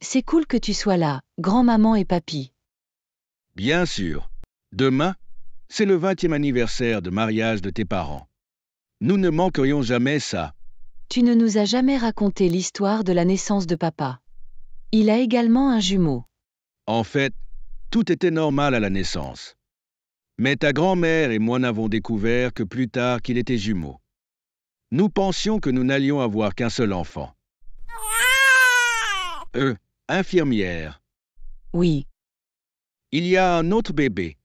C'est cool que tu sois là, grand-maman et papy. Bien sûr. Demain, c'est le 20e anniversaire de mariage de tes parents. Nous ne manquerions jamais ça. Tu ne nous as jamais raconté l'histoire de la naissance de papa. Il a également un jumeau. En fait, tout était normal à la naissance. Mais ta grand-mère et moi n'avons découvert que plus tard qu'il était jumeau. Nous pensions que nous n'allions avoir qu'un seul enfant. Euh, Infirmière. Oui. Il y a un autre bébé.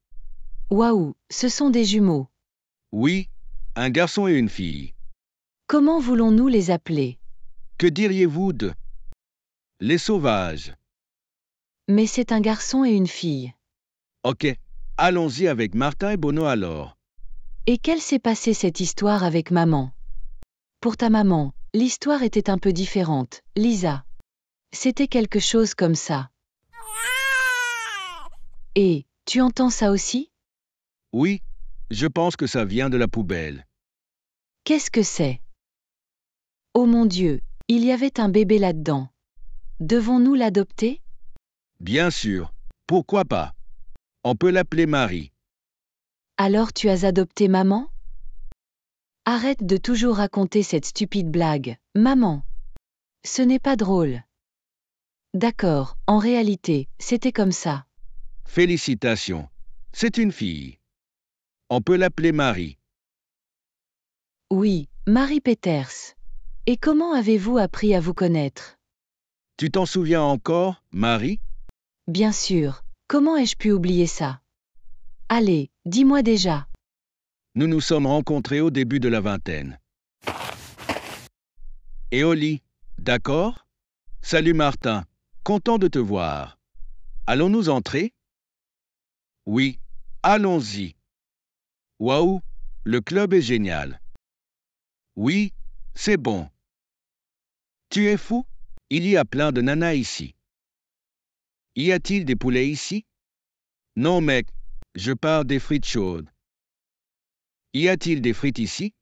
Waouh, ce sont des jumeaux. Oui, un garçon et une fille. Comment voulons-nous les appeler Que diriez-vous de Les sauvages. Mais c'est un garçon et une fille. Ok, allons-y avec Martin et Bono alors. Et quelle s'est passée cette histoire avec maman Pour ta maman, l'histoire était un peu différente, Lisa. C'était quelque chose comme ça. Et, tu entends ça aussi Oui, je pense que ça vient de la poubelle. Qu'est-ce que c'est Oh mon Dieu, il y avait un bébé là-dedans. Devons-nous l'adopter Bien sûr, pourquoi pas On peut l'appeler Marie. Alors tu as adopté maman Arrête de toujours raconter cette stupide blague, maman. Ce n'est pas drôle. D'accord, en réalité, c'était comme ça. Félicitations. C'est une fille. On peut l'appeler Marie. Oui, Marie Peters. Et comment avez-vous appris à vous connaître Tu t'en souviens encore, Marie Bien sûr. Comment ai-je pu oublier ça Allez, dis-moi déjà. Nous nous sommes rencontrés au début de la vingtaine. Et d'accord Salut Martin. Content de te voir. Allons-nous entrer Oui, allons-y. Waouh, le club est génial. Oui, c'est bon. Tu es fou Il y a plein de nanas ici. Y a-t-il des poulets ici Non, mec, je pars des frites chaudes. Y a-t-il des frites ici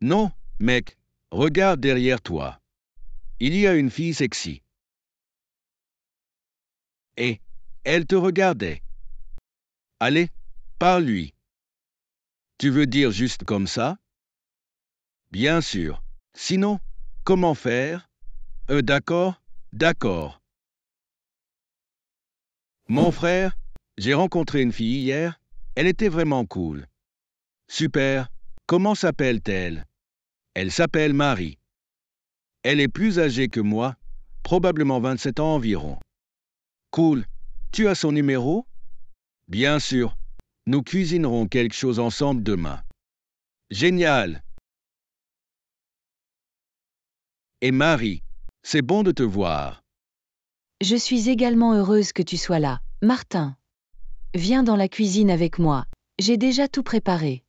Non, mec, regarde derrière toi. Il y a une fille sexy et elle te regardait. Allez, parle-lui. Tu veux dire juste comme ça Bien sûr. Sinon, comment faire euh, D'accord, d'accord. Mon frère, j'ai rencontré une fille hier, elle était vraiment cool. Super, comment s'appelle-t-elle Elle, elle s'appelle Marie. Elle est plus âgée que moi, probablement 27 ans environ. Cool. Tu as son numéro Bien sûr. Nous cuisinerons quelque chose ensemble demain. Génial. Et Marie, c'est bon de te voir. Je suis également heureuse que tu sois là, Martin. Viens dans la cuisine avec moi. J'ai déjà tout préparé.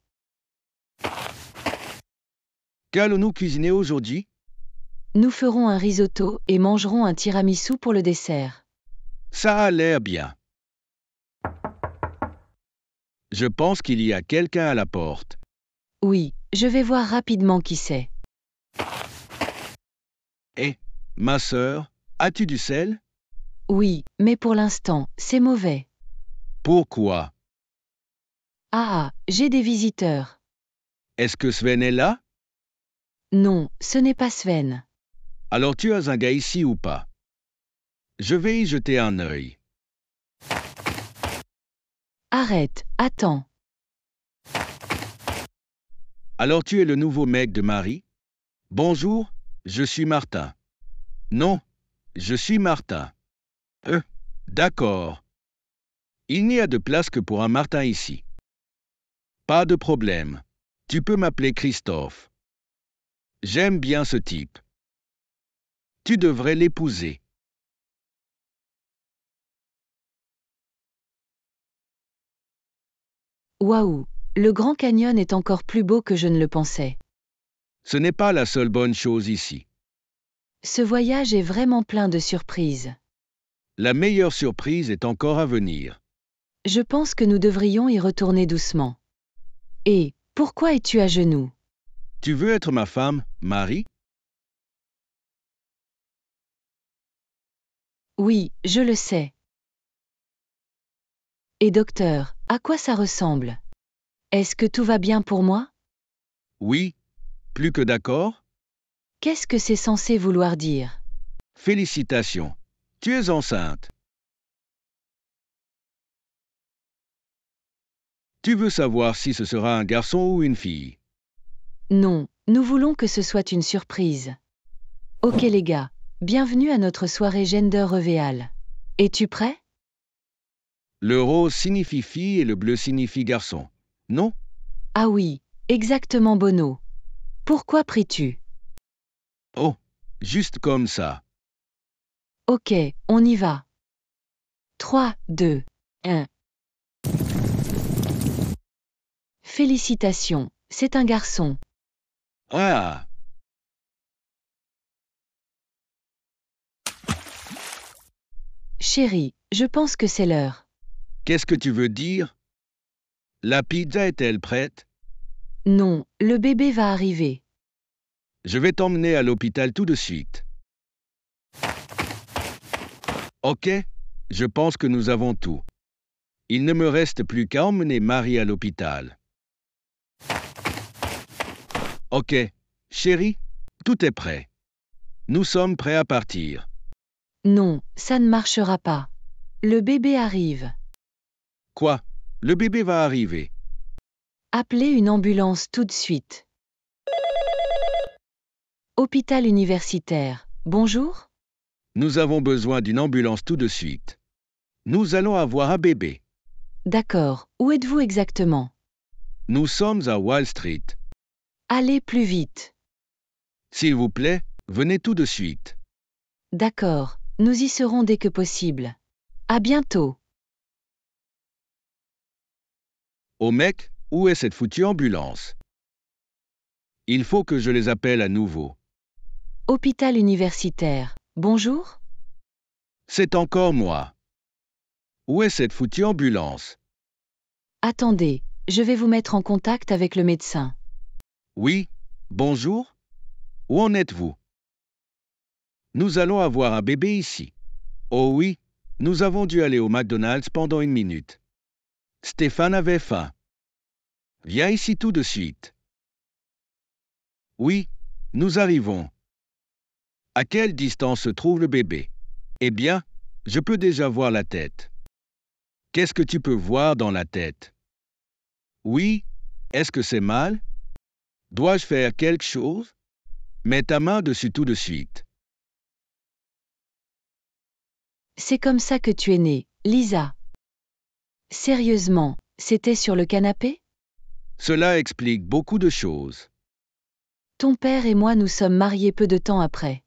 Qu'allons-nous cuisiner aujourd'hui Nous ferons un risotto et mangerons un tiramisu pour le dessert. Ça a l'air bien. Je pense qu'il y a quelqu'un à la porte. Oui, je vais voir rapidement qui c'est. Hé, eh, ma sœur, as-tu du sel Oui, mais pour l'instant, c'est mauvais. Pourquoi Ah, j'ai des visiteurs. Est-ce que Sven est là Non, ce n'est pas Sven. Alors tu as un gars ici ou pas je vais y jeter un œil. Arrête, attends. Alors tu es le nouveau mec de Marie Bonjour, je suis Martin. Non, je suis Martin. Euh, d'accord. Il n'y a de place que pour un Martin ici. Pas de problème. Tu peux m'appeler Christophe. J'aime bien ce type. Tu devrais l'épouser. Waouh Le Grand Canyon est encore plus beau que je ne le pensais. Ce n'est pas la seule bonne chose ici. Ce voyage est vraiment plein de surprises. La meilleure surprise est encore à venir. Je pense que nous devrions y retourner doucement. Et pourquoi es-tu à genoux Tu veux être ma femme, Marie Oui, je le sais. Et docteur, à quoi ça ressemble Est-ce que tout va bien pour moi Oui, plus que d'accord. Qu'est-ce que c'est censé vouloir dire Félicitations, tu es enceinte. Tu veux savoir si ce sera un garçon ou une fille Non, nous voulons que ce soit une surprise. Ok les gars, bienvenue à notre soirée Gender Reveal. Es-tu prêt le rose signifie fille et le bleu signifie garçon, non Ah oui, exactement Bono. Pourquoi pries-tu Oh, juste comme ça. Ok, on y va. 3, 2, 1. Félicitations, c'est un garçon. Ah Chérie, je pense que c'est l'heure. Qu'est-ce que tu veux dire La pizza est-elle prête Non, le bébé va arriver. Je vais t'emmener à l'hôpital tout de suite. Ok, je pense que nous avons tout. Il ne me reste plus qu'à emmener Marie à l'hôpital. Ok, chérie, tout est prêt. Nous sommes prêts à partir. Non, ça ne marchera pas. Le bébé arrive. Quoi Le bébé va arriver. Appelez une ambulance tout de suite. Hôpital universitaire. Bonjour Nous avons besoin d'une ambulance tout de suite. Nous allons avoir un bébé. D'accord. Où êtes-vous exactement Nous sommes à Wall Street. Allez plus vite. S'il vous plaît, venez tout de suite. D'accord. Nous y serons dès que possible. À bientôt. Oh mec, où est cette foutue ambulance Il faut que je les appelle à nouveau. Hôpital universitaire, bonjour C'est encore moi. Où est cette foutue ambulance Attendez, je vais vous mettre en contact avec le médecin. Oui, bonjour. Où en êtes-vous Nous allons avoir un bébé ici. Oh oui, nous avons dû aller au McDonald's pendant une minute. Stéphane avait faim. Viens ici tout de suite. Oui, nous arrivons. À quelle distance se trouve le bébé Eh bien, je peux déjà voir la tête. Qu'est-ce que tu peux voir dans la tête Oui, est-ce que c'est mal Dois-je faire quelque chose Mets ta main dessus tout de suite. C'est comme ça que tu es née, Lisa. Sérieusement, c'était sur le canapé Cela explique beaucoup de choses. Ton père et moi nous sommes mariés peu de temps après.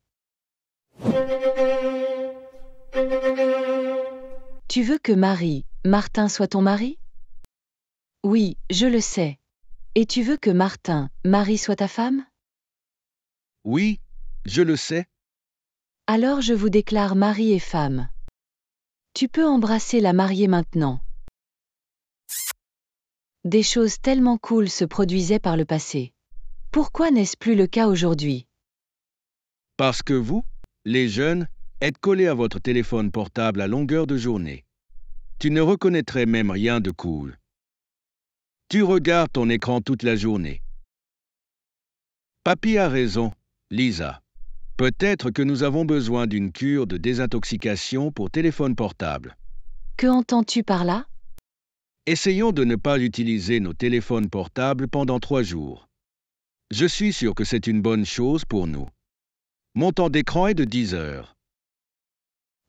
Tu veux que Marie, Martin soit ton mari Oui, je le sais. Et tu veux que Martin, Marie soit ta femme Oui, je le sais. Alors je vous déclare mari et femme. Tu peux embrasser la mariée maintenant. Des choses tellement cool se produisaient par le passé. Pourquoi n'est-ce plus le cas aujourd'hui Parce que vous, les jeunes, êtes collés à votre téléphone portable à longueur de journée. Tu ne reconnaîtrais même rien de cool. Tu regardes ton écran toute la journée. Papy a raison, Lisa. Peut-être que nous avons besoin d'une cure de désintoxication pour téléphone portable. Que entends-tu par là Essayons de ne pas utiliser nos téléphones portables pendant trois jours. Je suis sûr que c'est une bonne chose pour nous. Mon temps d'écran est de 10 heures.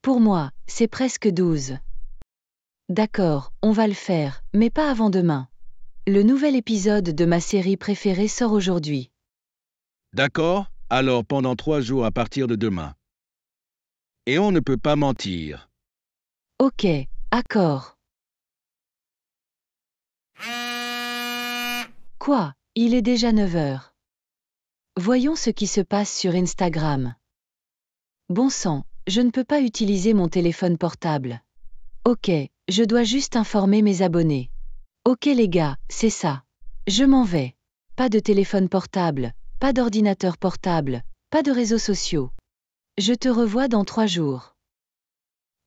Pour moi, c'est presque 12. D'accord, on va le faire, mais pas avant demain. Le nouvel épisode de ma série préférée sort aujourd'hui. D'accord, alors pendant trois jours à partir de demain. Et on ne peut pas mentir. Ok, d'accord. Quoi Il est déjà 9 h Voyons ce qui se passe sur Instagram. Bon sang, je ne peux pas utiliser mon téléphone portable. Ok, je dois juste informer mes abonnés. Ok les gars, c'est ça. Je m'en vais. Pas de téléphone portable, pas d'ordinateur portable, pas de réseaux sociaux. Je te revois dans trois jours.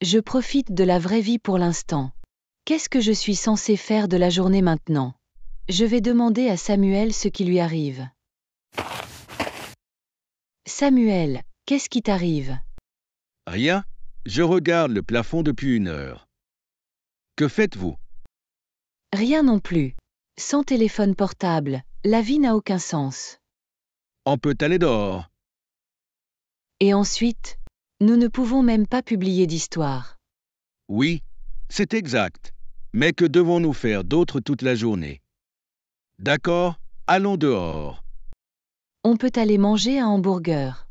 Je profite de la vraie vie pour l'instant. Qu'est-ce que je suis censé faire de la journée maintenant Je vais demander à Samuel ce qui lui arrive. Samuel, qu'est-ce qui t'arrive Rien. Je regarde le plafond depuis une heure. Que faites-vous Rien non plus. Sans téléphone portable, la vie n'a aucun sens. On peut aller dehors. Et ensuite, nous ne pouvons même pas publier d'histoire. Oui, c'est exact. Mais que devons-nous faire d'autre toute la journée D'accord, allons dehors. On peut aller manger un hamburger.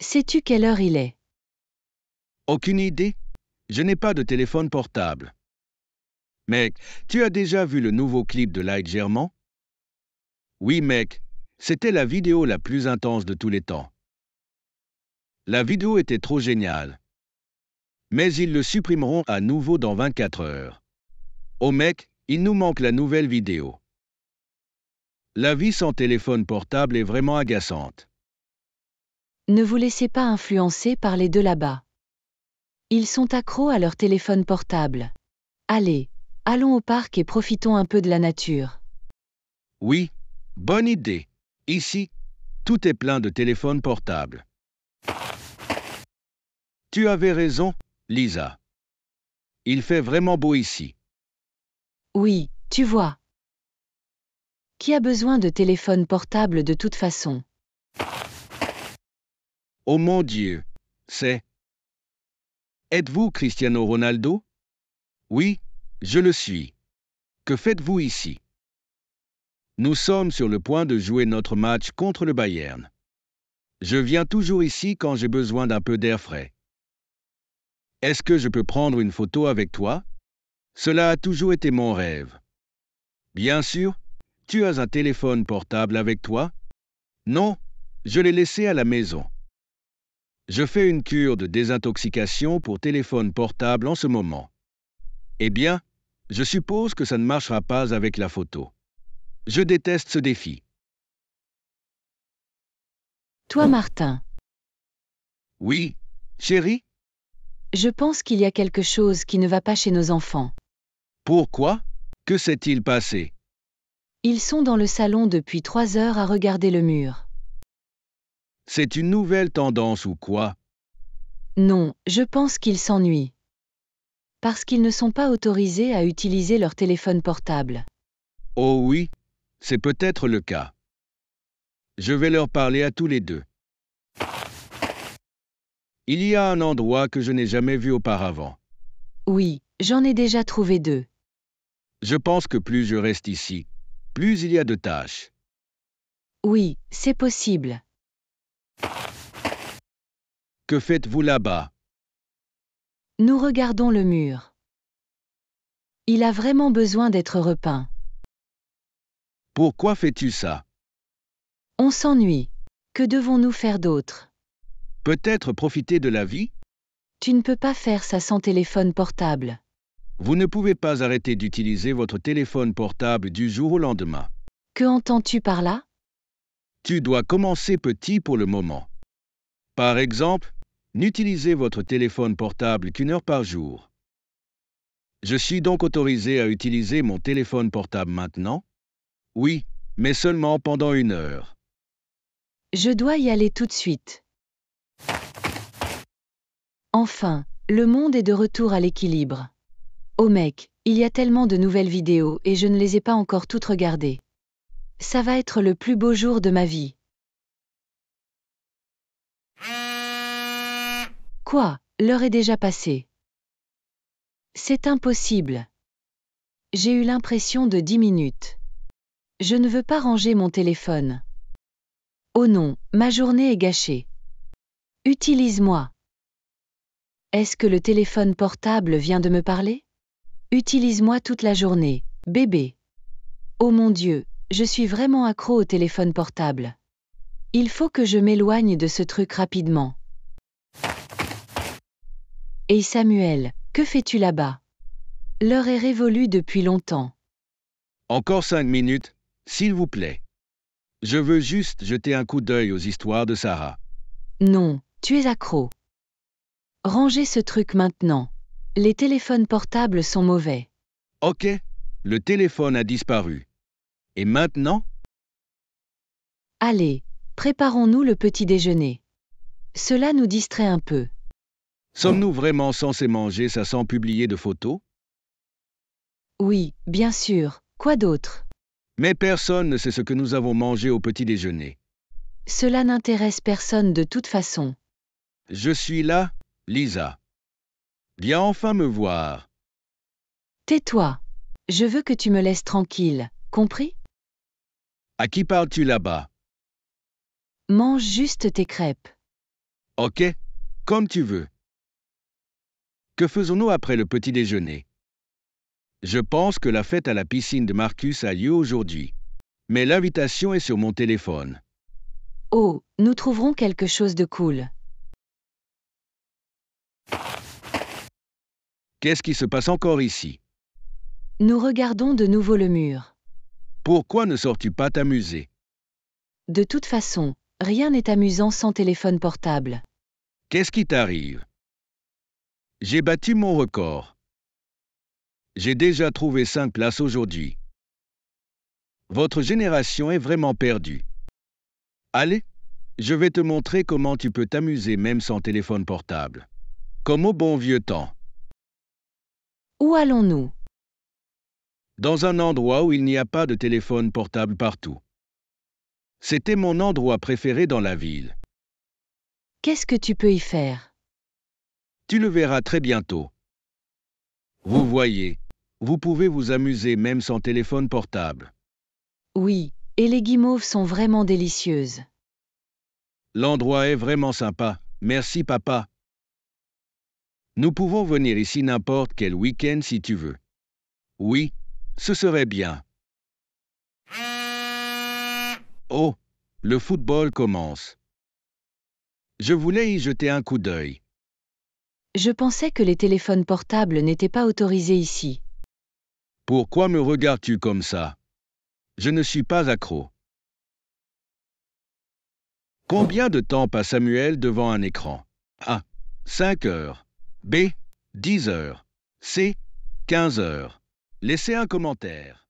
Sais-tu quelle heure il est Aucune idée. Je n'ai pas de téléphone portable. Mec, tu as déjà vu le nouveau clip de Light German Oui, mec, c'était la vidéo la plus intense de tous les temps. La vidéo était trop géniale mais ils le supprimeront à nouveau dans 24 heures. Oh mec, il nous manque la nouvelle vidéo. La vie sans téléphone portable est vraiment agaçante. Ne vous laissez pas influencer par les deux là-bas. Ils sont accros à leur téléphone portable. Allez, allons au parc et profitons un peu de la nature. Oui, bonne idée. Ici, tout est plein de téléphones portables. Tu avais raison, Lisa. Il fait vraiment beau ici. Oui, tu vois. Qui a besoin de téléphone portable de toute façon Oh mon Dieu, c'est... Êtes-vous Cristiano Ronaldo Oui, je le suis. Que faites-vous ici Nous sommes sur le point de jouer notre match contre le Bayern. Je viens toujours ici quand j'ai besoin d'un peu d'air frais. Est-ce que je peux prendre une photo avec toi Cela a toujours été mon rêve. Bien sûr, tu as un téléphone portable avec toi Non, je l'ai laissé à la maison. Je fais une cure de désintoxication pour téléphone portable en ce moment. Eh bien, je suppose que ça ne marchera pas avec la photo. Je déteste ce défi. Toi, Martin. Oui, chérie je pense qu'il y a quelque chose qui ne va pas chez nos enfants. Pourquoi Que s'est-il passé Ils sont dans le salon depuis trois heures à regarder le mur. C'est une nouvelle tendance ou quoi Non, je pense qu'ils s'ennuient. Parce qu'ils ne sont pas autorisés à utiliser leur téléphone portable. Oh oui, c'est peut-être le cas. Je vais leur parler à tous les deux. Il y a un endroit que je n'ai jamais vu auparavant. Oui, j'en ai déjà trouvé deux. Je pense que plus je reste ici, plus il y a de tâches. Oui, c'est possible. Que faites-vous là-bas Nous regardons le mur. Il a vraiment besoin d'être repeint. Pourquoi fais-tu ça On s'ennuie. Que devons-nous faire d'autre Peut-être profiter de la vie Tu ne peux pas faire ça sans téléphone portable. Vous ne pouvez pas arrêter d'utiliser votre téléphone portable du jour au lendemain. Que entends-tu par là Tu dois commencer petit pour le moment. Par exemple, n'utilisez votre téléphone portable qu'une heure par jour. Je suis donc autorisé à utiliser mon téléphone portable maintenant Oui, mais seulement pendant une heure. Je dois y aller tout de suite. Enfin, le monde est de retour à l'équilibre. Oh mec, il y a tellement de nouvelles vidéos et je ne les ai pas encore toutes regardées. Ça va être le plus beau jour de ma vie. Quoi L'heure est déjà passée. C'est impossible. J'ai eu l'impression de 10 minutes. Je ne veux pas ranger mon téléphone. Oh non, ma journée est gâchée. Utilise-moi. Est-ce que le téléphone portable vient de me parler Utilise-moi toute la journée, bébé. Oh mon Dieu, je suis vraiment accro au téléphone portable. Il faut que je m'éloigne de ce truc rapidement. Et Samuel, que fais-tu là-bas L'heure est révolue depuis longtemps. Encore cinq minutes, s'il vous plaît. Je veux juste jeter un coup d'œil aux histoires de Sarah. Non, tu es accro. Rangez ce truc maintenant. Les téléphones portables sont mauvais. Ok, le téléphone a disparu. Et maintenant Allez, préparons-nous le petit déjeuner. Cela nous distrait un peu. Sommes-nous vraiment censés manger ça sans publier de photos Oui, bien sûr. Quoi d'autre Mais personne ne sait ce que nous avons mangé au petit déjeuner. Cela n'intéresse personne de toute façon. Je suis là, Lisa. Viens enfin me voir. Tais-toi. Je veux que tu me laisses tranquille, compris À qui parles-tu là-bas Mange juste tes crêpes. Ok, comme tu veux. Que faisons-nous après le petit déjeuner Je pense que la fête à la piscine de Marcus a lieu aujourd'hui. Mais l'invitation est sur mon téléphone. Oh, nous trouverons quelque chose de cool. Qu'est-ce qui se passe encore ici Nous regardons de nouveau le mur. Pourquoi ne sors-tu pas t'amuser De toute façon, rien n'est amusant sans téléphone portable. Qu'est-ce qui t'arrive J'ai battu mon record. J'ai déjà trouvé 5 places aujourd'hui. Votre génération est vraiment perdue. Allez, je vais te montrer comment tu peux t'amuser même sans téléphone portable. Comme au bon vieux temps. Où allons-nous Dans un endroit où il n'y a pas de téléphone portable partout. C'était mon endroit préféré dans la ville. Qu'est-ce que tu peux y faire Tu le verras très bientôt. Vous voyez, vous pouvez vous amuser même sans téléphone portable. Oui, et les guimauves sont vraiment délicieuses. L'endroit est vraiment sympa. Merci papa. Nous pouvons venir ici n'importe quel week-end si tu veux. Oui, ce serait bien. Oh, le football commence. Je voulais y jeter un coup d'œil. Je pensais que les téléphones portables n'étaient pas autorisés ici. Pourquoi me regardes-tu comme ça Je ne suis pas accro. Combien de temps passe Samuel devant un écran Ah, 5 heures. B. 10 heures. C. 15 heures. Laissez un commentaire.